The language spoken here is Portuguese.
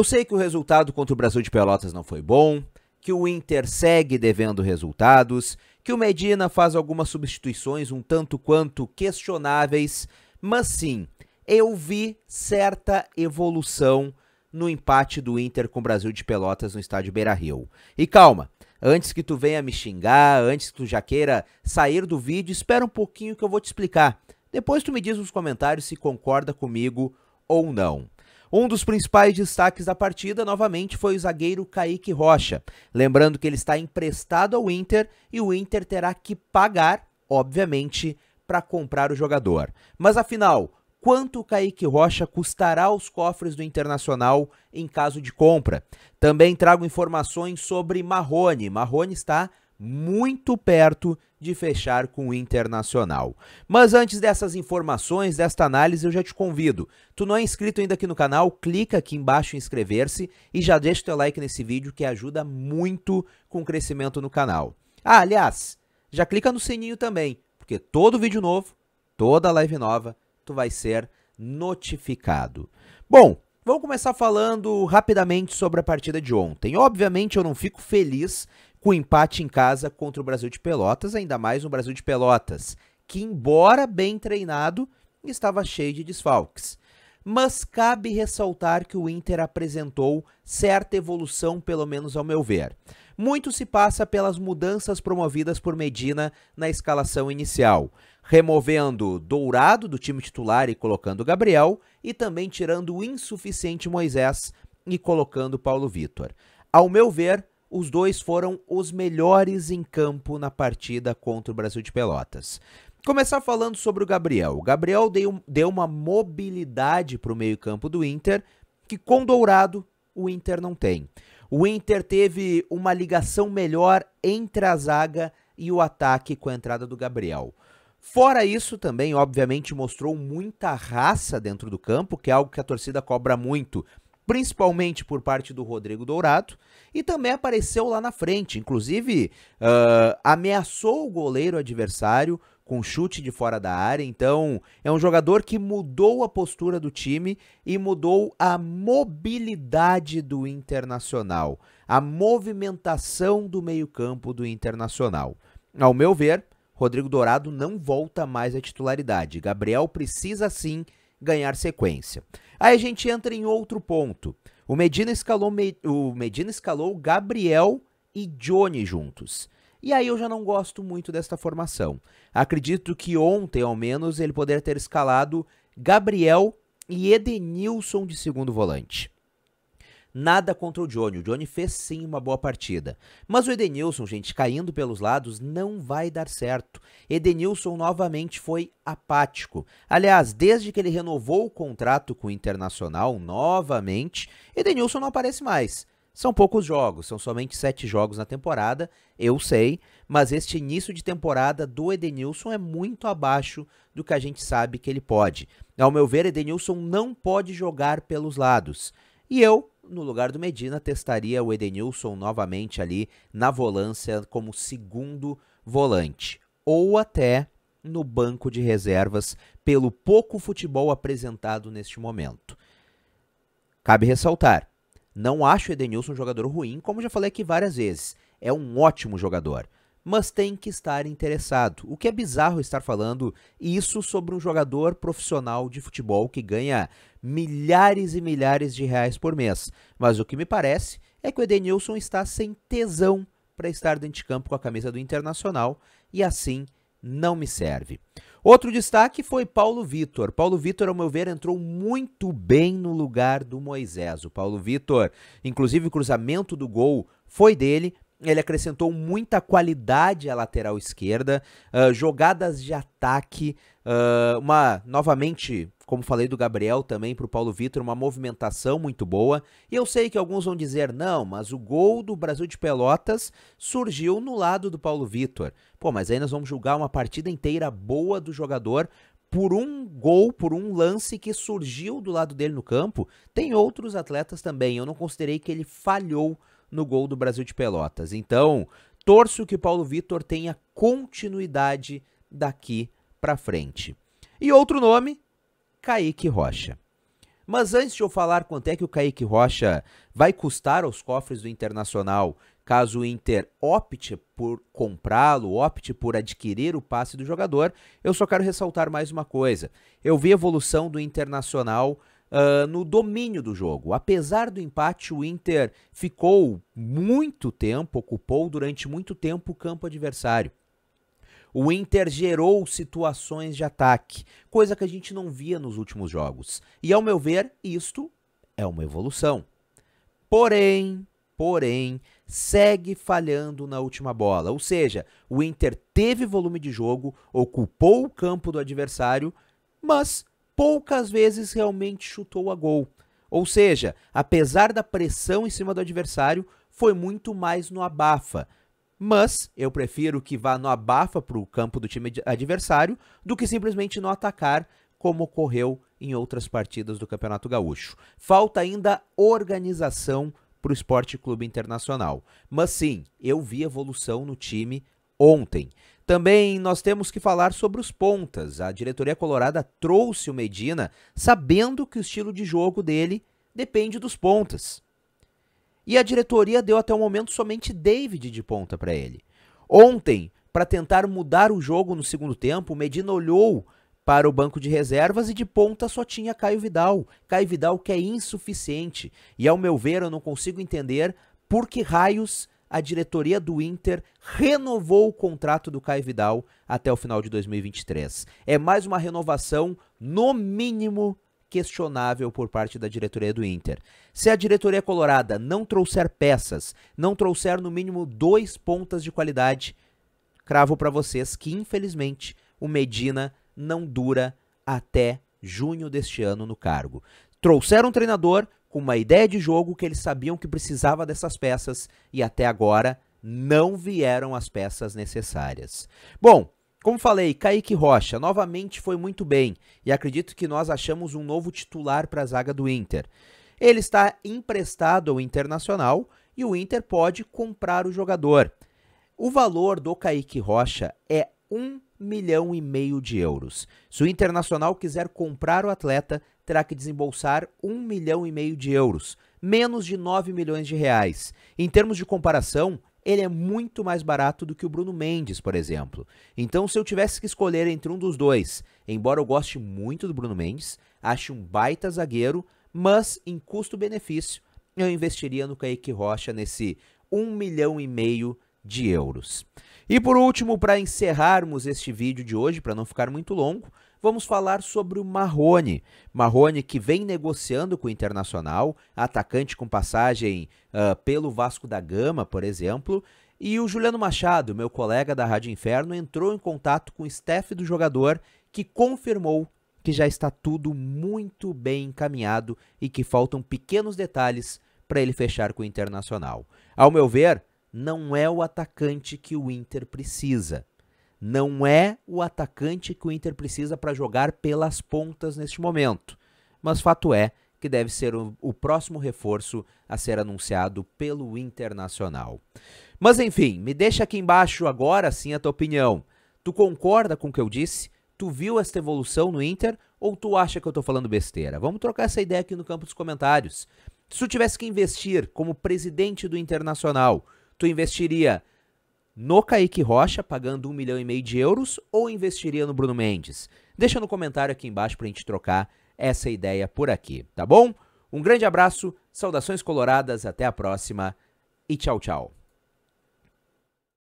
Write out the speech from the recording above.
Eu sei que o resultado contra o Brasil de Pelotas não foi bom, que o Inter segue devendo resultados, que o Medina faz algumas substituições um tanto quanto questionáveis, mas sim, eu vi certa evolução no empate do Inter com o Brasil de Pelotas no estádio Beira-Rio. E calma, antes que tu venha me xingar, antes que tu já queira sair do vídeo, espera um pouquinho que eu vou te explicar. Depois tu me diz nos comentários se concorda comigo ou não. Um dos principais destaques da partida, novamente, foi o zagueiro Kaique Rocha. Lembrando que ele está emprestado ao Inter e o Inter terá que pagar, obviamente, para comprar o jogador. Mas afinal, quanto o Kaique Rocha custará aos cofres do Internacional em caso de compra. Também trago informações sobre Marrone. Marrone está muito perto de fechar com o Internacional. Mas antes dessas informações, desta análise, eu já te convido. Tu não é inscrito ainda aqui no canal? Clica aqui embaixo em inscrever-se e já deixa o teu like nesse vídeo que ajuda muito com o crescimento no canal. Ah, aliás, já clica no sininho também, porque todo vídeo novo, toda live nova, tu vai ser notificado. Bom, Vamos começar falando rapidamente sobre a partida de ontem. Obviamente eu não fico feliz com empate em casa contra o Brasil de Pelotas, ainda mais no Brasil de Pelotas, que, embora bem treinado, estava cheio de desfalques. Mas cabe ressaltar que o Inter apresentou certa evolução, pelo menos ao meu ver. Muito se passa pelas mudanças promovidas por Medina na escalação inicial, removendo Dourado do time titular e colocando Gabriel, e também tirando o insuficiente Moisés e colocando Paulo Vitor. Ao meu ver, os dois foram os melhores em campo na partida contra o Brasil de Pelotas. Começar falando sobre o Gabriel. O Gabriel deu, deu uma mobilidade para o meio-campo do Inter, que com Dourado o Inter não tem. O Inter teve uma ligação melhor entre a zaga e o ataque com a entrada do Gabriel. Fora isso, também, obviamente, mostrou muita raça dentro do campo, que é algo que a torcida cobra muito principalmente por parte do Rodrigo Dourado, e também apareceu lá na frente, inclusive uh, ameaçou o goleiro adversário com chute de fora da área. Então, é um jogador que mudou a postura do time e mudou a mobilidade do Internacional, a movimentação do meio-campo do Internacional. Ao meu ver, Rodrigo Dourado não volta mais à titularidade. Gabriel precisa sim ganhar sequência. Aí a gente entra em outro ponto. O Medina escalou, o Medina escalou Gabriel e Johnny juntos. E aí eu já não gosto muito desta formação. Acredito que ontem, ao menos, ele poderia ter escalado Gabriel e Edenilson de segundo volante. Nada contra o Johnny, o Johnny fez sim uma boa partida. Mas o Edenilson, gente, caindo pelos lados, não vai dar certo. Edenilson novamente foi apático. Aliás, desde que ele renovou o contrato com o Internacional, novamente, Edenilson não aparece mais. São poucos jogos, são somente sete jogos na temporada, eu sei, mas este início de temporada do Edenilson é muito abaixo do que a gente sabe que ele pode. Ao meu ver, Edenilson não pode jogar pelos lados. E eu, no lugar do Medina, testaria o Edenilson novamente ali na volância como segundo volante. Ou até no banco de reservas, pelo pouco futebol apresentado neste momento. Cabe ressaltar, não acho o Edenilson um jogador ruim, como já falei aqui várias vezes. É um ótimo jogador mas tem que estar interessado. O que é bizarro estar falando isso sobre um jogador profissional de futebol que ganha milhares e milhares de reais por mês. Mas o que me parece é que o Edenilson está sem tesão para estar dentro de campo com a camisa do Internacional e assim não me serve. Outro destaque foi Paulo Vitor. Paulo Vitor, ao meu ver, entrou muito bem no lugar do Moisés. O Paulo Vitor, inclusive o cruzamento do gol foi dele, ele acrescentou muita qualidade à lateral esquerda, uh, jogadas de ataque, uh, uma novamente, como falei do Gabriel também para o Paulo Vitor, uma movimentação muito boa. E eu sei que alguns vão dizer não, mas o gol do Brasil de Pelotas surgiu no lado do Paulo Vitor. Pô, mas aí nós vamos julgar uma partida inteira boa do jogador por um gol, por um lance que surgiu do lado dele no campo. Tem outros atletas também. Eu não considerei que ele falhou no gol do Brasil de Pelotas. Então, torço que Paulo Vitor tenha continuidade daqui para frente. E outro nome, Kaique Rocha. Mas antes de eu falar quanto é que o Kaique Rocha vai custar aos cofres do Internacional, caso o Inter opte por comprá-lo, opte por adquirir o passe do jogador, eu só quero ressaltar mais uma coisa. Eu vi a evolução do Internacional uh, no domínio do jogo. Apesar do empate, o Inter ficou muito tempo, ocupou durante muito tempo o campo adversário. O Inter gerou situações de ataque, coisa que a gente não via nos últimos jogos. E ao meu ver, isto é uma evolução. Porém, porém, segue falhando na última bola. Ou seja, o Inter teve volume de jogo, ocupou o campo do adversário, mas poucas vezes realmente chutou a gol. Ou seja, apesar da pressão em cima do adversário, foi muito mais no abafa. Mas eu prefiro que vá no abafa para o campo do time adversário do que simplesmente não atacar, como ocorreu em outras partidas do Campeonato Gaúcho. Falta ainda organização para o Esporte Clube Internacional. Mas sim, eu vi evolução no time ontem. Também nós temos que falar sobre os pontas. A diretoria colorada trouxe o Medina sabendo que o estilo de jogo dele depende dos pontas. E a diretoria deu até o momento somente David de ponta para ele. Ontem, para tentar mudar o jogo no segundo tempo, o Medina olhou para o banco de reservas e de ponta só tinha Caio Vidal. Caio Vidal que é insuficiente e ao meu ver eu não consigo entender por que raios a diretoria do Inter renovou o contrato do Caio Vidal até o final de 2023. É mais uma renovação, no mínimo, questionável por parte da diretoria do Inter. Se a diretoria colorada não trouxer peças, não trouxer no mínimo dois pontas de qualidade, cravo para vocês que, infelizmente, o Medina não dura até junho deste ano no cargo. Trouxeram um treinador, com uma ideia de jogo que eles sabiam que precisava dessas peças e até agora não vieram as peças necessárias. Bom, como falei, Kaique Rocha novamente foi muito bem e acredito que nós achamos um novo titular para a zaga do Inter. Ele está emprestado ao Internacional e o Inter pode comprar o jogador. O valor do Kaique Rocha é 1 milhão e meio de euros. Se o Internacional quiser comprar o atleta, terá que desembolsar um milhão e meio de euros, menos de 9 milhões de reais. Em termos de comparação, ele é muito mais barato do que o Bruno Mendes, por exemplo. Então, se eu tivesse que escolher entre um dos dois, embora eu goste muito do Bruno Mendes, acho um baita zagueiro, mas em custo-benefício, eu investiria no Kaique Rocha nesse 1 milhão e meio de euros. E por último, para encerrarmos este vídeo de hoje, para não ficar muito longo, vamos falar sobre o Marrone. Marrone que vem negociando com o Internacional, atacante com passagem uh, pelo Vasco da Gama, por exemplo. E o Juliano Machado, meu colega da Rádio Inferno, entrou em contato com o staff do jogador que confirmou que já está tudo muito bem encaminhado e que faltam pequenos detalhes para ele fechar com o Internacional. Ao meu ver, não é o atacante que o Inter precisa. Não é o atacante que o Inter precisa para jogar pelas pontas neste momento. Mas fato é que deve ser o, o, próximo reforço a ser anunciado pelo Internacional. Mas enfim, me deixa aqui embaixo agora sim a tua opinião. Tu concorda com o que eu disse? Tu viu esta evolução no Inter ou tu acha que eu estou falando besteira? Vamos trocar essa ideia aqui no campo dos comentários. Se tu tivesse que investir como presidente do Internacional, tu investiria no Kaique Rocha, pagando um milhão e meio de euros, ou investiria no Bruno Mendes? Deixa no comentário aqui embaixo para a gente trocar essa ideia por aqui, tá bom? Um grande abraço, saudações coloradas, até a próxima e tchau, tchau.